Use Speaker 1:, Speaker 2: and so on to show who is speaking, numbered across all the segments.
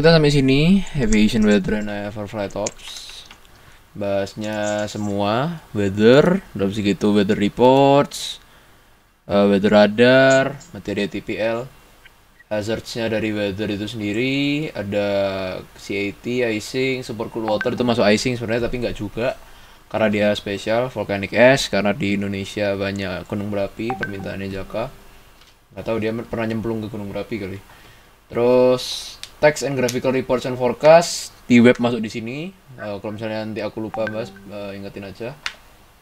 Speaker 1: kita sampai sini aviation weather and air flight ops bahasnya semua weather dalam segitu weather reports uh, weather radar materi TPL hazardsnya dari weather itu sendiri ada CAT icing super cool water itu masuk icing sebenarnya tapi nggak juga karena dia spesial volcanic ash karena di Indonesia banyak gunung berapi permintaannya jaka nggak tahu dia pernah nyemplung ke gunung berapi kali terus text and graphical reports and forecast di web masuk di sini uh, kalau misalnya nanti aku lupa bahas uh, eh, ingetin aja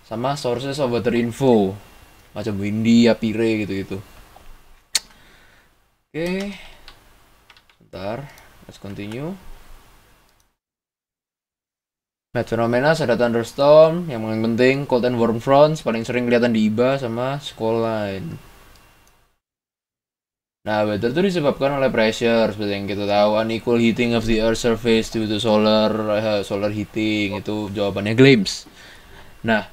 Speaker 1: sama sources of weather info macam windy apire gitu gitu oke okay. bentar let's continue Met fenomena ada thunderstorm yang paling penting cold and warm fronts paling sering kelihatan di IBA sama line. Nah, weather itu disebabkan oleh pressure seperti yang kita tahu, unequal heating of the earth surface due to solar uh, solar heating itu jawabannya glimpse. Nah,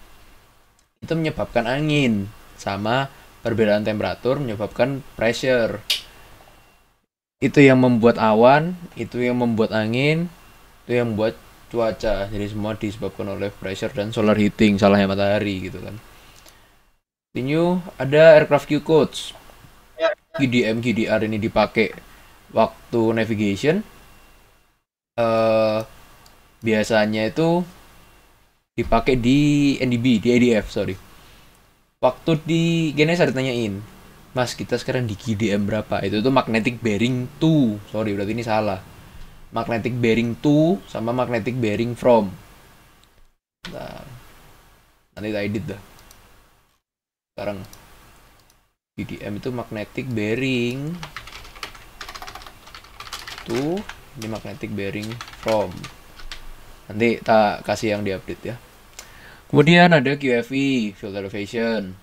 Speaker 1: itu menyebabkan angin sama perbedaan temperatur menyebabkan pressure. Itu yang membuat awan, itu yang membuat angin, itu yang membuat cuaca. Jadi semua disebabkan oleh pressure dan solar heating, salahnya matahari gitu kan. Continue, ada aircraft Q codes GDM GDR ini dipakai waktu navigation uh, biasanya itu dipakai di NDB di ADF sorry waktu di Genesis ada tanyain Mas kita sekarang di GDM berapa itu tuh magnetic bearing to sorry berarti ini salah magnetic bearing to sama magnetic bearing from nah, nanti kita edit dah sekarang BDM itu magnetic bearing tuh ini magnetic bearing from nanti tak kasih yang diupdate ya kemudian ada QFE field elevation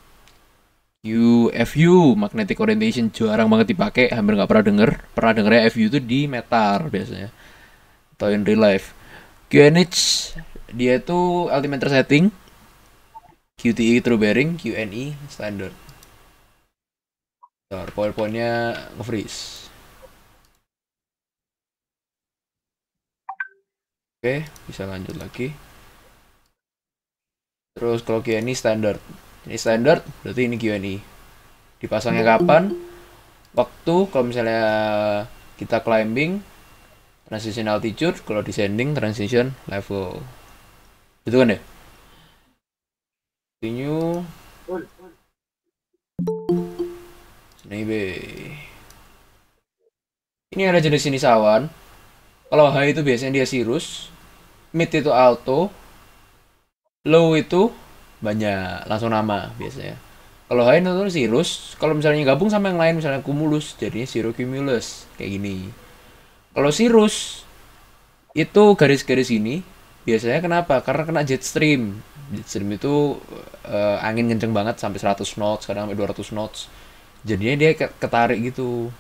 Speaker 1: UFU magnetic orientation jarang banget dipakai hampir nggak pernah denger pernah dengernya FU itu di meter biasanya atau in real life QNH dia itu altimeter setting QTE true bearing QNE standard Bentar, powerpointnya nge-freeze. Oke, bisa lanjut lagi. Terus kalau ini standar. Ini standar, berarti ini Q&A. Dipasangnya kapan? Waktu, kalau misalnya kita climbing, transition altitude, kalau descending, transition level. Itu kan ya? Continue. Maybe. Ini ada jenis ini sawan Kalau high itu biasanya dia sirus. mid itu alto, low itu banyak langsung nama biasanya. Kalau high itu sirus. kalau misalnya gabung sama yang lain misalnya cumulus jadinya Cumulus kayak gini. Kalau sirus itu garis-garis ini biasanya kenapa? Karena kena jet stream. Jet stream itu uh, angin kenceng banget sampai 100 knots, kadang sampai 200 knots jadinya dia ketarik gitu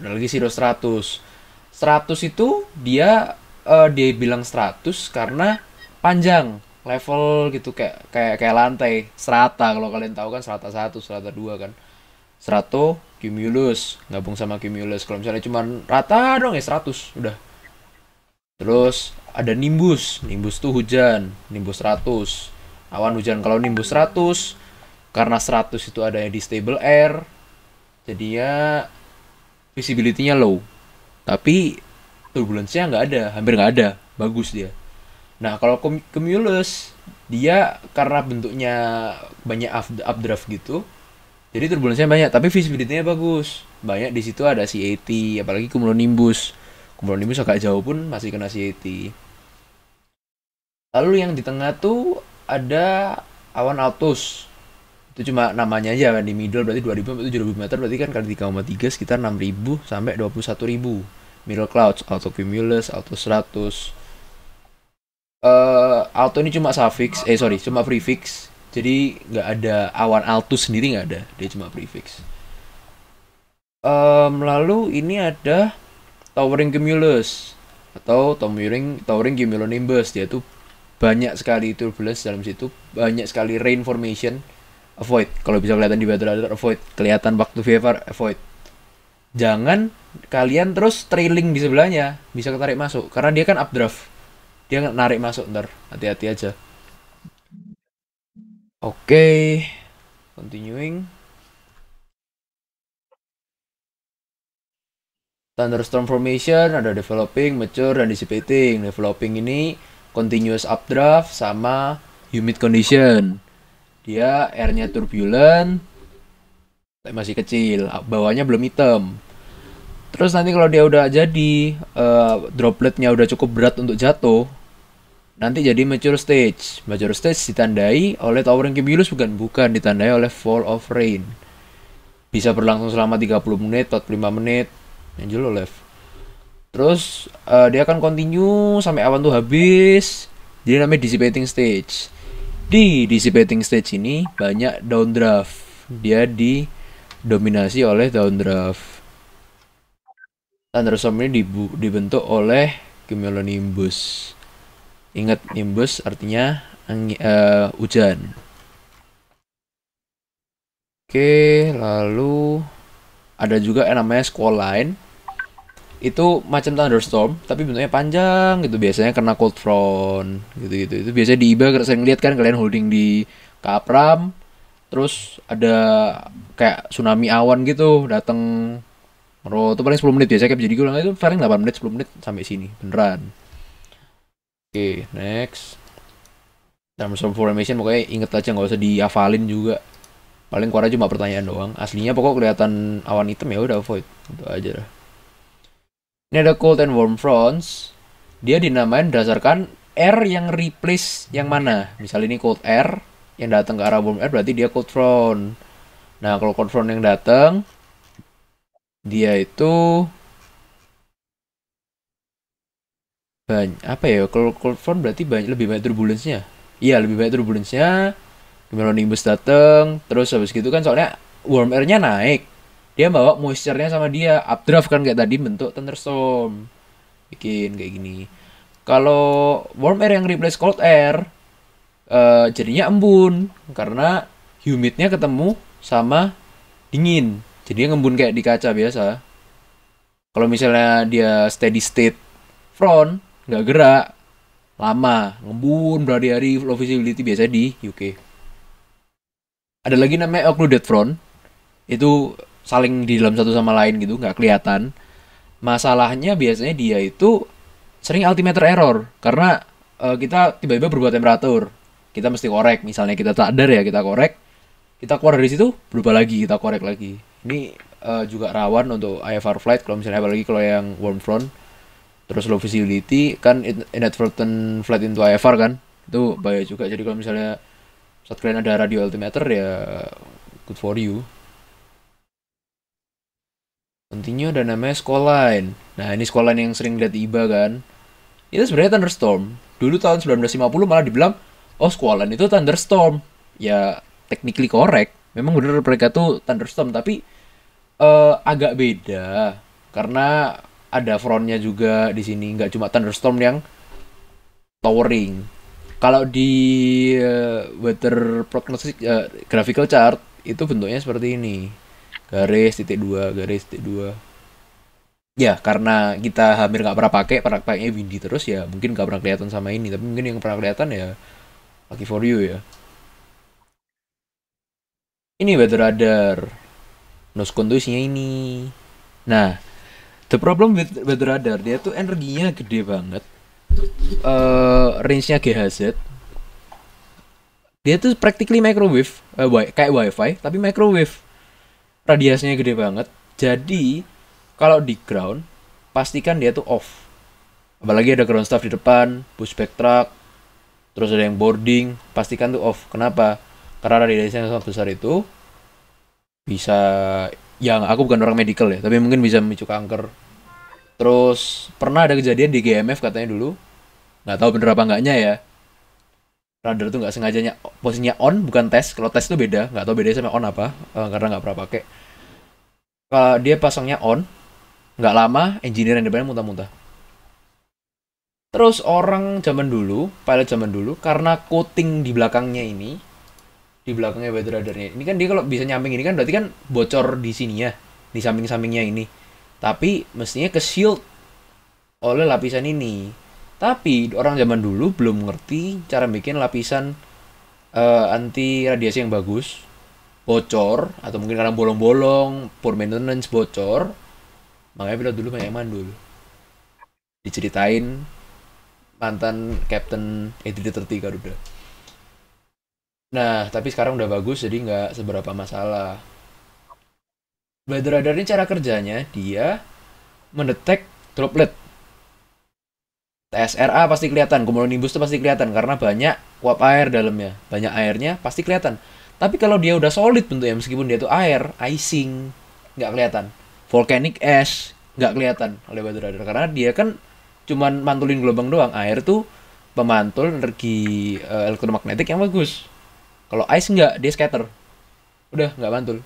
Speaker 1: ada lagi Siro 100 100 itu dia uh, dia bilang 100 karena panjang level gitu kayak kayak kayak lantai serata kalau kalian tahu kan serata satu serata dua kan serato cumulus gabung sama cumulus kalau misalnya cuma rata dong ya 100 udah terus ada nimbus nimbus tuh hujan nimbus 100 awan hujan kalau nimbus 100 karena 100 itu ada yang di stable air jadi ya visibility-nya low tapi turbulence-nya nggak ada hampir nggak ada bagus dia nah kalau cumulus dia karena bentuknya banyak updraft gitu jadi turbulensinya banyak tapi visibility-nya bagus banyak di situ ada CAT apalagi cumulonimbus cumulonimbus agak jauh pun masih kena CAT lalu yang di tengah tuh ada awan altus itu cuma namanya aja kan di middle berarti 2000 sampai 7000 meter berarti kan kali 3,3 sekitar 6000 sampai 21000 middle clouds auto cumulus auto 100 uh, eh, auto ini cuma suffix eh sorry cuma prefix jadi nggak ada awan altus sendiri nggak ada dia cuma prefix um, lalu ini ada towering cumulus atau towering towering cumulonimbus dia tuh banyak sekali turbulence dalam situ banyak sekali rain formation avoid kalau bisa kelihatan di battle Battlefield avoid kelihatan back to favor avoid jangan kalian terus trailing di sebelahnya bisa ketarik masuk karena dia kan updraft dia narik masuk ntar hati-hati aja oke okay. continuing Thunderstorm formation ada developing, mature, dan dissipating. Developing ini continuous updraft sama humid condition dia airnya turbulent masih kecil bawahnya belum hitam terus nanti kalau dia udah jadi uh, dropletnya udah cukup berat untuk jatuh nanti jadi mature stage mature stage ditandai oleh towering cumulus bukan bukan ditandai oleh fall of rain bisa berlangsung selama 30 menit 45 menit yang jelas live terus uh, dia akan continue sampai awan tuh habis jadi namanya dissipating stage di dissipating Stage ini banyak down draft Dia didominasi oleh down draft Thunderstorm ini dibentuk oleh cumulonimbus. Ingat nimbus artinya uh, hujan. Oke, lalu ada juga yang namanya squall line itu macam thunderstorm tapi bentuknya panjang gitu biasanya karena cold front gitu gitu itu biasanya di IBA sering lihat kan kalian holding di kapram terus ada kayak tsunami awan gitu datang roh itu paling 10 menit biasanya kayak jadi gue itu paling 8 menit 10 menit sampai sini beneran oke okay, next thunderstorm formation pokoknya inget aja nggak usah dihafalin juga paling kuara cuma pertanyaan doang aslinya pokok kelihatan awan hitam ya udah avoid itu aja lah ini ada cold and warm fronts. Dia dinamain berdasarkan air yang replace yang mana. Misal ini cold air yang datang ke arah warm air berarti dia cold front. Nah, kalau cold front yang datang dia itu banyak apa ya? Kalau cold front berarti banyak lebih banyak turbulence-nya. Iya, lebih banyak turbulence-nya. Kemudian nimbus datang, terus habis gitu kan soalnya warm airnya naik dia bawa nya sama dia updraft kan kayak tadi bentuk thunderstorm bikin kayak gini kalau warm air yang replace cold air uh, jadinya embun karena humidnya ketemu sama dingin jadi ngembun kayak di kaca biasa kalau misalnya dia steady state front nggak gerak lama ngembun berhari-hari low visibility biasa di UK ada lagi namanya occluded front itu saling di dalam satu sama lain gitu nggak kelihatan masalahnya biasanya dia itu sering altimeter error karena uh, kita tiba-tiba berubah temperatur kita mesti korek misalnya kita sadar ya kita korek kita keluar dari situ berubah lagi kita korek lagi ini uh, juga rawan untuk IFR flight kalau misalnya apalagi kalau yang warm front terus low visibility kan inadvertent flight into IFR kan itu bahaya juga jadi kalau misalnya saat kalian ada radio altimeter ya good for you Intinya ada namanya Skoline. Nah, ini Skoline yang sering lihat di IBA kan. Itu sebenarnya Thunderstorm. Dulu tahun 1950 malah dibilang, oh Skoline itu Thunderstorm. Ya, technically correct. Memang benar mereka tuh Thunderstorm, tapi uh, agak beda. Karena ada frontnya juga di sini, nggak cuma Thunderstorm yang towering. Kalau di uh, weather prognosis uh, eh, graphical chart itu bentuknya seperti ini garis titik dua garis titik dua ya karena kita hampir nggak pernah pakai pernah pakainya Windy terus ya mungkin nggak pernah kelihatan sama ini tapi mungkin yang pernah kelihatan ya Lucky for you ya ini weather radar Noskon tuh isinya ini nah the problem with weather radar dia tuh energinya gede banget uh, range-nya GHZ dia tuh practically microwave uh, kayak wifi tapi microwave Radiasnya gede banget. Jadi kalau di ground pastikan dia tuh off. Apalagi ada ground staff di depan, pushback truck, terus ada yang boarding, pastikan tuh off. Kenapa? Karena radiasinya sangat besar itu bisa yang aku bukan orang medical ya, tapi mungkin bisa memicu kanker. Terus pernah ada kejadian di GMF katanya dulu, nggak tahu bener apa enggaknya ya radar tuh nggak sengajanya posisinya on bukan tes kalau tes tuh beda nggak tau beda sama on apa uh, karena nggak pernah pakai kalau dia pasangnya on nggak lama engineer yang depannya muntah-muntah terus orang zaman dulu pilot zaman dulu karena coating di belakangnya ini di belakangnya weather radarnya ini kan dia kalau bisa nyamping ini kan berarti kan bocor di sini ya di samping-sampingnya ini tapi mestinya ke shield oleh lapisan ini tapi orang zaman dulu belum ngerti cara bikin lapisan uh, anti radiasi yang bagus, bocor atau mungkin karena bolong-bolong, poor maintenance bocor. Makanya pilot dulu banyak mandul. Diceritain mantan Captain Edit 330 Garuda. Nah, tapi sekarang udah bagus jadi nggak seberapa masalah. Weather radar ini cara kerjanya dia mendetek droplet TSRA pasti kelihatan, cumulonimbus itu pasti kelihatan karena banyak uap air dalamnya, banyak airnya pasti kelihatan. Tapi kalau dia udah solid bentuknya meskipun dia itu air, icing nggak kelihatan. Volcanic ash nggak kelihatan oleh batu radar karena dia kan cuman mantulin gelombang doang. Air tuh pemantul energi uh, elektromagnetik yang bagus. Kalau ice nggak, dia scatter. Udah nggak mantul.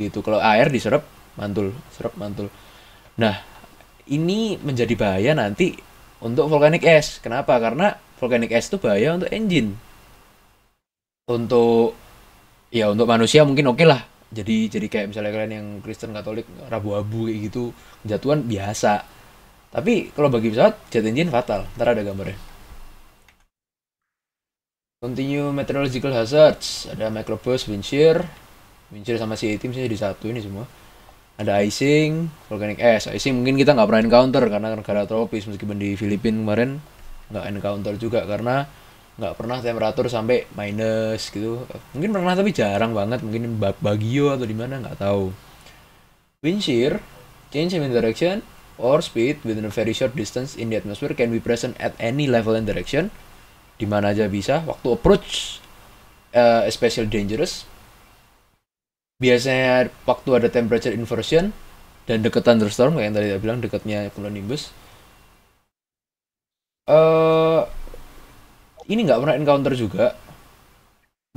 Speaker 1: Gitu. Kalau air diserap, mantul, serap mantul. Nah, ini menjadi bahaya nanti untuk volcanic ash. Kenapa? Karena volcanic ash itu bahaya untuk engine. Untuk ya untuk manusia mungkin oke okay lah. Jadi jadi kayak misalnya kalian yang Kristen Katolik rabu-abu kayak gitu jatuhan biasa. Tapi kalau bagi pesawat jet engine fatal. Ntar ada gambarnya. Continue meteorological hazards. Ada microburst, wind shear, wind shear sama si tim sih di satu ini semua ada icing volcanic ash icing mungkin kita nggak pernah encounter karena negara tropis meskipun di Filipina kemarin nggak encounter juga karena nggak pernah temperatur sampai minus gitu mungkin pernah tapi jarang banget mungkin bagio atau di mana nggak tahu wind shear change in direction or speed within a very short distance in the atmosphere can be present at any level and direction di mana aja bisa waktu approach uh, especially dangerous biasanya waktu ada temperature inversion dan deket thunderstorm kayak yang tadi saya bilang dekatnya pulau uh, eh, ini nggak pernah encounter juga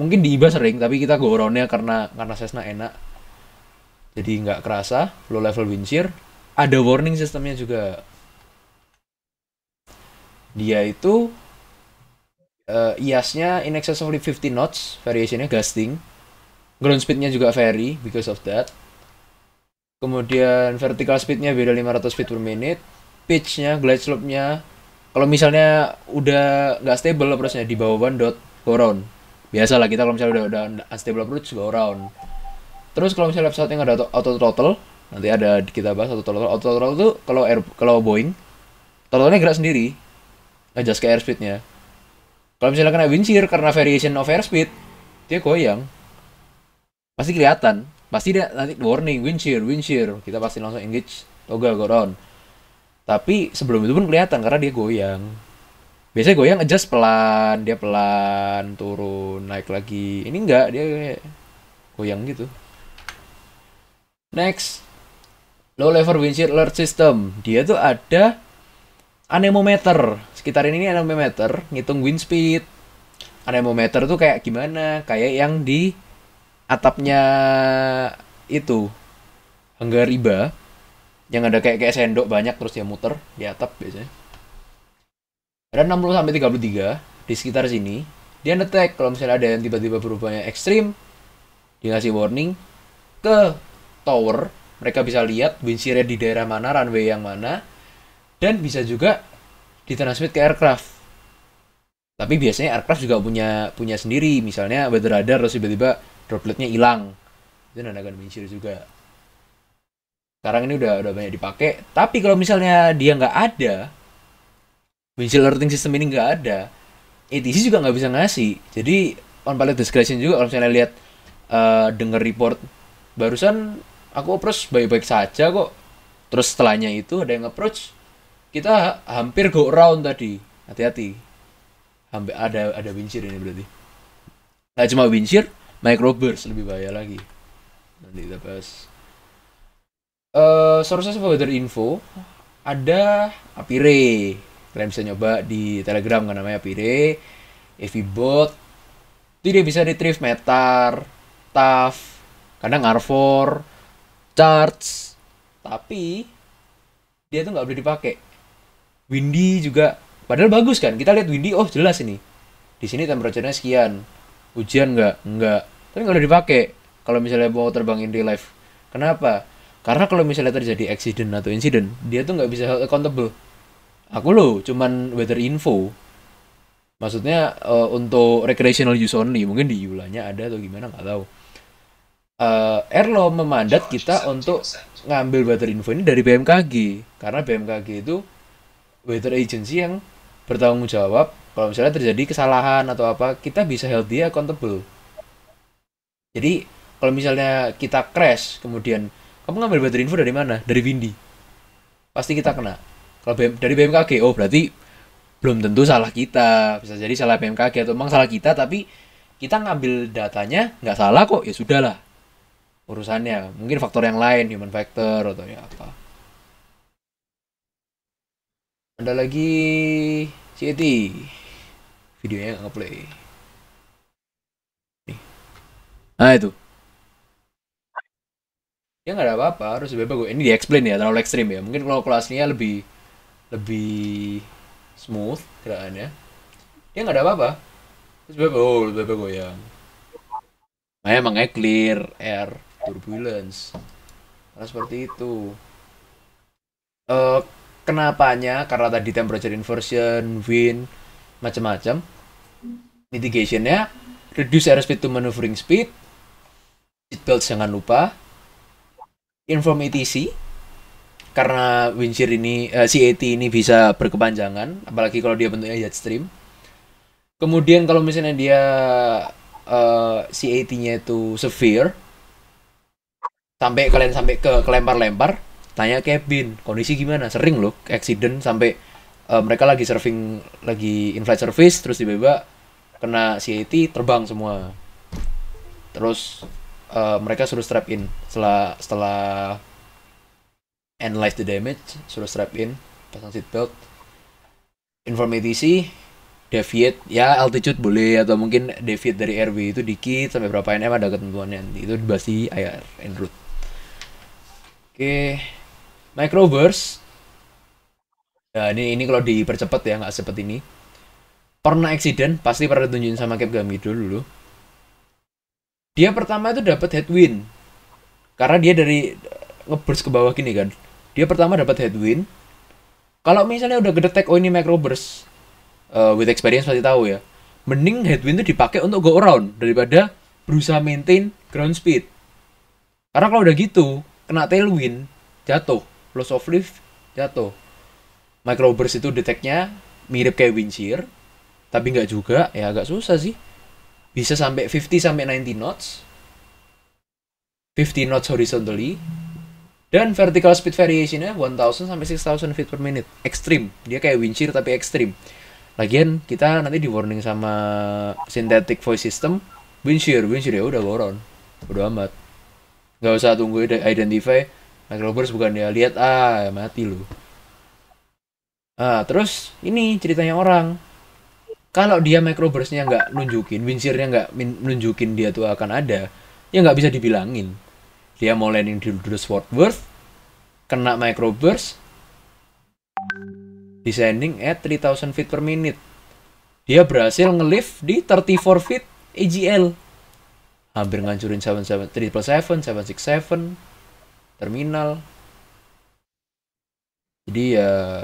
Speaker 1: mungkin di IBA sering tapi kita go roundnya karena karena Cessna enak jadi nggak kerasa low level wind shear ada warning sistemnya juga dia itu uh, eh, ias in excess of 50 knots variationnya gusting ground speednya juga vary because of that kemudian vertical speednya beda 500 feet per minute pitchnya glide slope nya kalau misalnya udah nggak stable approachnya di bawah one dot go round biasa lah kita kalau misalnya udah, udah unstable approach go round terus kalau misalnya pesawatnya nggak ada auto throttle nanti ada kita bahas auto throttle auto throttle tuh kalau air kalau Boeing throttle-nya gerak sendiri adjust ke airspeednya kalau misalnya kena wind shear karena variation of airspeed dia goyang pasti kelihatan pasti dia nanti warning wind shear wind shear kita pasti langsung engage toga go down tapi sebelum itu pun kelihatan karena dia goyang biasanya goyang adjust pelan dia pelan turun naik lagi ini enggak dia goyang gitu next low level shear alert system dia tuh ada anemometer sekitar ini anemometer ngitung wind speed anemometer tuh kayak gimana kayak yang di atapnya itu hanggar riba yang ada kayak kayak sendok banyak terus dia muter di atap biasanya. Ada 60 sampai 33 di sekitar sini. Dia ngetek kalau misalnya ada yang tiba-tiba berubahnya ekstrim, dia ngasih warning ke tower. Mereka bisa lihat windshield di daerah mana, runway yang mana, dan bisa juga ditransmit ke aircraft. Tapi biasanya aircraft juga punya punya sendiri, misalnya weather radar terus tiba-tiba dropletnya hilang itu Nanaga Minshir juga sekarang ini udah udah banyak dipakai tapi kalau misalnya dia nggak ada windshield alerting sistem ini nggak ada ETC juga nggak bisa ngasih jadi on pallet discretion juga kalau misalnya lihat uh, denger report barusan aku approach baik-baik saja kok terus setelahnya itu ada yang approach kita hampir go round tadi hati-hati hampir ada ada windshield ini berarti nggak cuma windshield microburst lebih bahaya lagi nanti kita bahas uh, eh, sources weather info ada Apire kalian bisa nyoba di Telegram kan namanya Apire Evibot tidak bisa retrieve meter TAF kadang arfor charts tapi dia tuh nggak boleh dipakai windy juga padahal bagus kan kita lihat windy oh jelas ini di sini temperaturnya sekian ujian nggak nggak tapi nggak udah dipakai kalau misalnya mau terbang in real life kenapa karena kalau misalnya terjadi accident atau incident, dia tuh nggak bisa accountable aku loh cuman weather info maksudnya uh, untuk recreational use only mungkin di Yulanya ada atau gimana nggak tahu uh, eh, Erlo memandat kita untuk ngambil weather info ini dari BMKG karena BMKG itu weather agency yang bertanggung jawab kalau misalnya terjadi kesalahan atau apa kita bisa dia, accountable jadi kalau misalnya kita crash kemudian kamu ngambil baterai info dari mana dari Windy pasti kita kena kalau BM, dari BMKG oh berarti belum tentu salah kita bisa jadi salah BMKG atau memang salah kita tapi kita ngambil datanya nggak salah kok ya sudahlah urusannya mungkin faktor yang lain human factor atau ya apa ada lagi Citi videonya nggak play nih nah itu ya nggak ada apa-apa harus bebas gue ini di explain ya terlalu ekstrim ya mungkin kalau kelasnya lebih lebih smooth gerakannya ya nggak ada apa-apa terus bebas oh bebas goyang nah, emangnya clear air turbulence karena seperti itu uh, kenapanya karena tadi temperature inversion wind macam-macam mitigationnya reduce airspeed to maneuvering speed seat belt jangan lupa inform ETC karena windshield ini uh, eh, CAT ini bisa berkepanjangan apalagi kalau dia bentuknya jet stream kemudian kalau misalnya dia uh, eh, CAT-nya itu severe sampai kalian sampai ke kelempar-lempar tanya cabin kondisi gimana sering loh accident sampai uh, mereka lagi surfing lagi in flight service terus tiba-tiba kena CIT terbang semua terus uh, mereka suruh strap in setelah setelah analyze the damage suruh strap in pasang seat belt informasi ATC deviate ya altitude boleh atau mungkin deviate dari RW itu dikit sampai berapa nm ada ketentuan yang itu dibahas air IR en route oke okay. microverse nah, ini ini kalau dipercepat ya nggak seperti ini pernah accident pasti pernah ditunjukin sama Cap Gamido dulu dia pertama itu dapat headwind karena dia dari eh, ngeburst ke bawah gini kan dia pertama dapat headwind kalau misalnya udah gede oh ini micro burst uh, eh, with experience pasti tahu ya mending headwind itu dipakai untuk go around daripada berusaha maintain ground speed karena kalau udah gitu kena tailwind jatuh loss of lift jatuh micro burst itu deteknya mirip kayak wind shear tapi nggak juga ya agak susah sih bisa sampai 50 sampai 90 knots 50 knots horizontally dan vertical speed variationnya 1000 sampai 6000 feet per minute ekstrim dia kayak wind shear tapi ekstrim lagian kita nanti di warning sama synthetic voice system wind shear wind shear ya udah boron udah amat nggak usah tunggu identify microburst bukan dia lihat ah mati lu ah terus ini ceritanya orang kalau dia microburstnya nggak nunjukin windsirnya nggak nunjukin dia tuh akan ada ya nggak bisa dibilangin dia mau landing di Fort Worth, kena microburst descending at 3000 feet per minute dia berhasil ngelift di 34 feet AGL, hampir ngancurin 77 777 767 terminal jadi ya uh,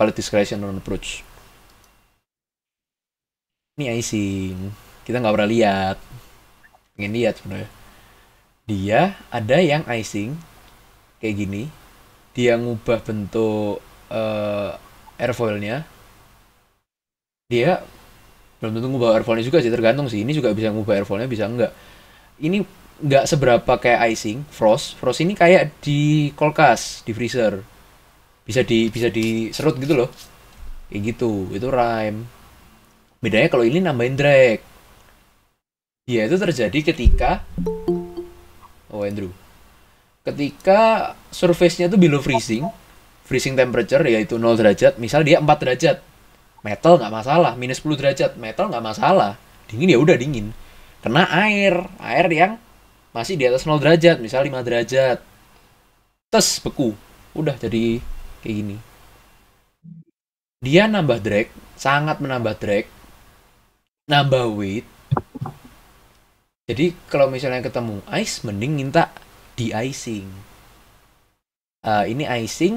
Speaker 1: pilot discretion on approach ini icing kita nggak pernah lihat pengen lihat sebenarnya dia ada yang icing kayak gini dia ngubah bentuk uh, airfoilnya dia belum tentu ngubah airfoilnya juga sih tergantung sih ini juga bisa ngubah airfoilnya bisa enggak ini nggak seberapa kayak icing frost frost ini kayak di kulkas di freezer bisa di bisa diserut gitu loh kayak gitu itu rhyme Bedanya kalau ini nambahin drag. Ya, itu terjadi ketika... Oh, Andrew. Ketika surface-nya itu below freezing, freezing temperature yaitu 0 derajat, misal dia 4 derajat. Metal nggak masalah, minus 10 derajat, metal nggak masalah. Dingin ya udah dingin. Kena air, air yang masih di atas 0 derajat, misal 5 derajat. Tes beku. Udah jadi kayak gini. Dia nambah drag, sangat menambah drag nambah weight jadi kalau misalnya ketemu ice mending minta di icing uh, ini icing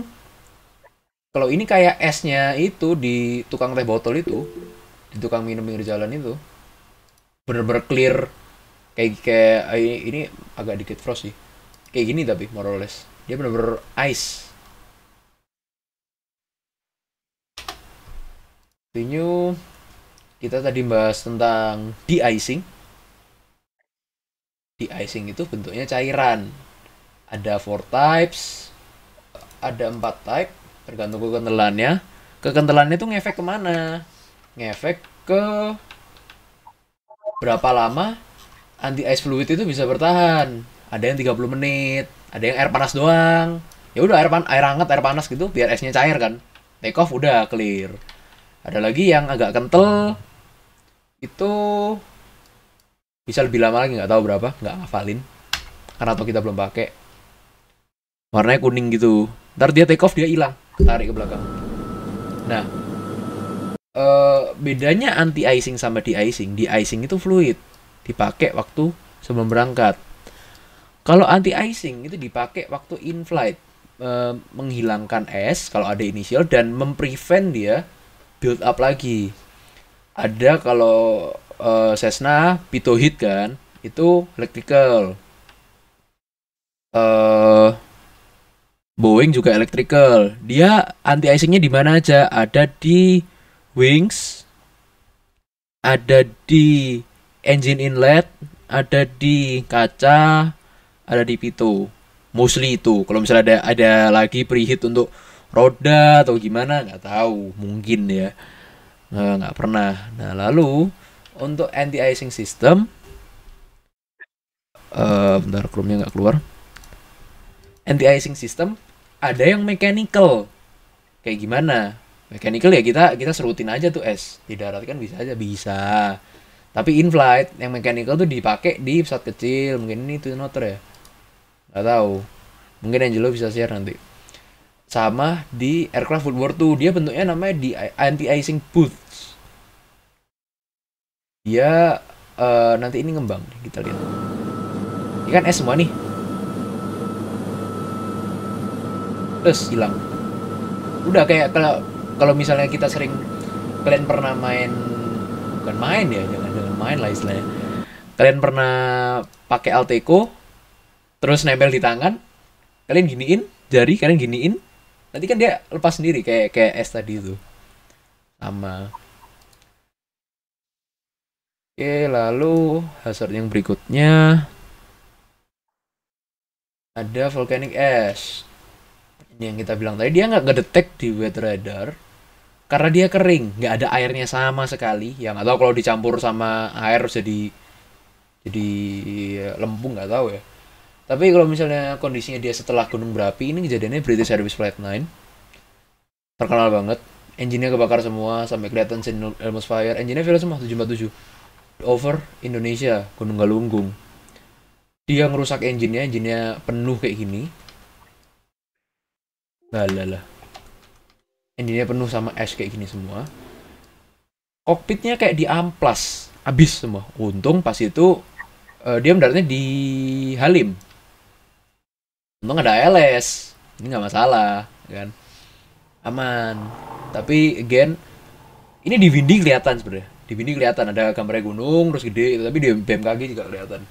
Speaker 1: kalau ini kayak esnya itu di tukang teh botol itu di tukang minum pinggir jalan itu bener-bener clear kayak kayak ah, ini agak dikit frost sih kayak gini tapi more or less dia bener-bener ice continue kita tadi bahas tentang de-icing. De-icing itu bentuknya cairan. Ada four types, ada empat type, tergantung kekentelannya. Kekentelannya itu ngefek kemana? Ngefek ke berapa lama anti ice fluid itu bisa bertahan. Ada yang 30 menit, ada yang air panas doang. Ya udah air pan air hangat, air panas gitu biar esnya cair kan. Take off udah clear. Ada lagi yang agak kental, itu bisa lebih lama lagi nggak tahu berapa nggak ngafalin karena atau kita belum pakai warnanya kuning gitu ntar dia take off dia hilang tarik ke belakang nah uh, bedanya anti icing sama di icing di icing itu fluid dipakai waktu sebelum berangkat kalau anti icing itu dipakai waktu in flight uh, eh, menghilangkan es kalau ada inisial dan memprevent dia build up lagi ada kalau uh, Cessna Pito Heat kan itu electrical uh, Boeing juga electrical dia anti icingnya di mana aja ada di wings ada di engine inlet ada di kaca ada di pitu mostly itu kalau misalnya ada ada lagi preheat untuk roda atau gimana nggak tahu mungkin ya Eh, nggak pernah nah lalu untuk anti icing system uh, bentar Chrome-nya nggak keluar anti icing system ada yang mechanical kayak gimana mechanical ya kita kita serutin aja tuh es di darat kan bisa aja bisa tapi in flight yang mechanical tuh dipakai di pesawat kecil mungkin ini tuh noter ya nggak tahu mungkin Angelo bisa share nanti sama di aircraft World War II dia bentuknya namanya di anti icing boots dia uh, nanti ini ngembang kita lihat ini kan es semua nih terus hilang udah kayak kalau kalau misalnya kita sering kalian pernah main bukan main ya jangan jangan main lah istilahnya kalian pernah pakai alteco terus nempel di tangan kalian giniin jari kalian giniin nanti kan dia lepas sendiri kayak kayak es tadi itu sama oke lalu hazard yang berikutnya ada volcanic ash ini yang kita bilang tadi dia nggak ngedetek di wet radar karena dia kering nggak ada airnya sama sekali yang atau kalau dicampur sama air jadi jadi lempung nggak tahu ya tapi kalau misalnya kondisinya dia setelah gunung berapi, ini kejadiannya British Airways Flight 9. Terkenal banget. Engine-nya kebakar semua, sampai kelihatan almost fire. Engine-nya viral semua, 747. Over Indonesia, Gunung Galunggung. Dia ngerusak engine-nya, engine-nya penuh kayak gini. Lah, lah, lah. Engine-nya penuh sama ash kayak gini semua. Kokpitnya kayak di amplas habis semua. Untung pas itu uh, dia mendaratnya di Halim, Emang ada LS ini nggak masalah ya kan aman tapi again ini di Windy kelihatan sebenarnya di Windy kelihatan ada gambarnya gunung terus gede tapi di BMKG juga kelihatan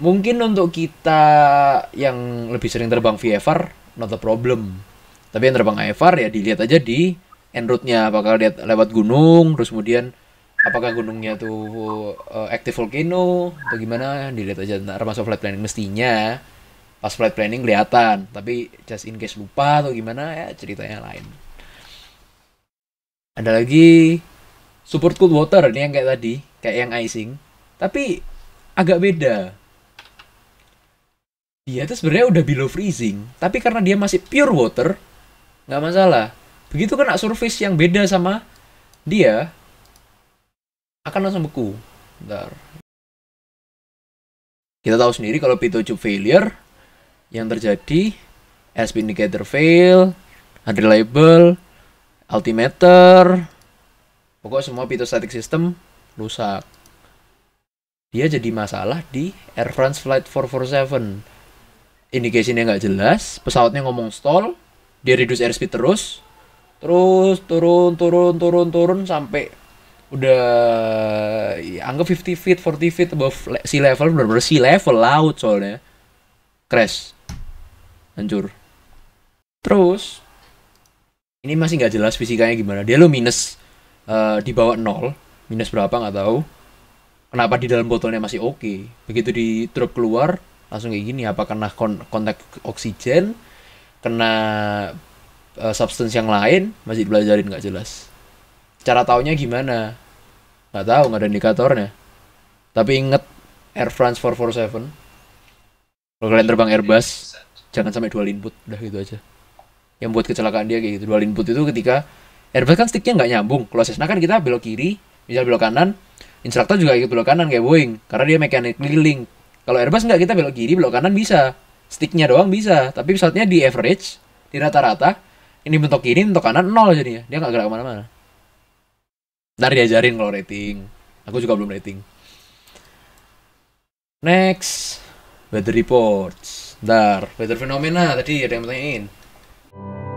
Speaker 1: mungkin untuk kita yang lebih sering terbang VFR not a problem tapi yang terbang AFR ya dilihat aja di enroute-nya apakah lihat lewat gunung terus kemudian apakah gunungnya tuh uh, active volcano atau gimana dilihat aja termasuk flight planning mestinya pas flight planning kelihatan tapi just in case lupa atau gimana ya ceritanya lain ada lagi support cold water ini yang kayak tadi kayak yang icing tapi agak beda dia itu sebenarnya udah below freezing tapi karena dia masih pure water nggak masalah begitu kena surface yang beda sama dia akan langsung beku ntar kita tahu sendiri kalau pitot tube failure yang terjadi SP indicator fail, unreliable, altimeter, pokok semua pitot-static system rusak. Dia jadi masalah di Air France Flight 447. Indikasinya nggak jelas, pesawatnya ngomong stall, dia reduce airspeed terus, terus turun, turun, turun, turun, sampai udah ya, anggap 50 feet, 40 feet above sea level, benar-benar sea level laut soalnya. Crash hancur terus ini masih nggak jelas fisikanya gimana dia lo minus uh, di bawah nol minus berapa nggak tahu kenapa di dalam botolnya masih oke okay. begitu di drop keluar langsung kayak gini apa kena kon kontak oksigen kena uh, substance yang lain masih dipelajarin nggak jelas cara taunya gimana nggak tahu nggak ada indikatornya tapi inget Air France 447 kalau kalian terbang Airbus jangan sampai dual input udah gitu aja yang buat kecelakaan dia kayak gitu dual input itu ketika airbag kan sticknya nggak nyambung kalau Cessna kan kita belok kiri misal belok kanan instruktur juga ikut belok kanan kayak Boeing karena dia mekanik link kalau Airbus nggak kita belok kiri belok kanan bisa sticknya doang bisa tapi pesawatnya di average di rata-rata ini bentuk kiri bentuk kanan nol jadinya dia nggak gerak kemana-mana ntar diajarin kalau rating aku juga belum rating next weather reports Dar, weather fenomena tadi ada yang tanyain.